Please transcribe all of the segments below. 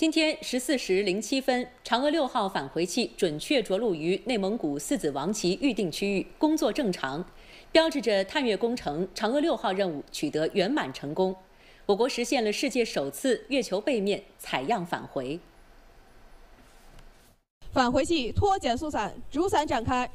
今天十四时零七分，嫦娥六号返回器准确着陆于内蒙古四子王旗预定区域，工作正常，标志着探月工程嫦娥六号任务取得圆满成功。我国实现了世界首次月球背面采样返回。返回器脱减速伞、主伞展开。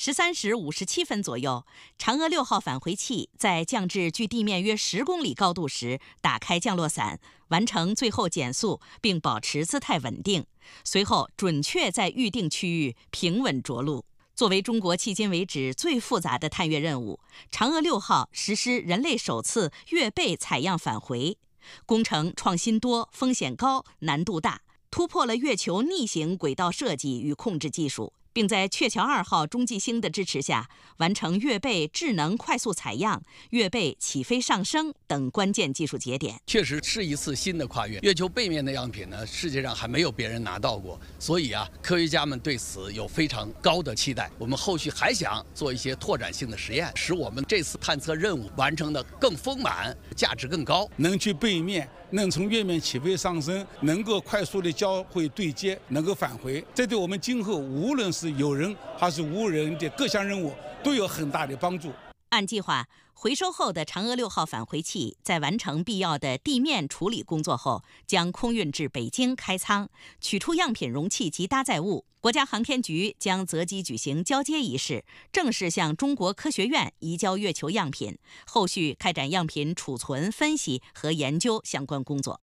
十三时五十七分左右，嫦娥六号返回器在降至距地面约十公里高度时，打开降落伞，完成最后减速并保持姿态稳定，随后准确在预定区域平稳着陆。作为中国迄今为止最复杂的探月任务，嫦娥六号实施人类首次月背采样返回，工程创新多、风险高、难度大，突破了月球逆行轨道设计与控制技术。并在鹊桥二号中继星的支持下，完成月背智能快速采样、月背起飞上升等关键技术节点，确实是一次新的跨越。月球背面的样品呢，世界上还没有别人拿到过，所以啊，科学家们对此有非常高的期待。我们后续还想做一些拓展性的实验，使我们这次探测任务完成的更丰满，价值更高。能去背面，能从月面起飞上升，能够快速的交会对接，能够返回，这对我们今后无论是有人还是无人的各项任务都有很大的帮助。按计划，回收后的嫦娥六号返回器在完成必要的地面处理工作后，将空运至北京开舱，取出样品容器及搭载物。国家航天局将择机举行交接仪式，正式向中国科学院移交月球样品，后续开展样品储存、分析和研究相关工作。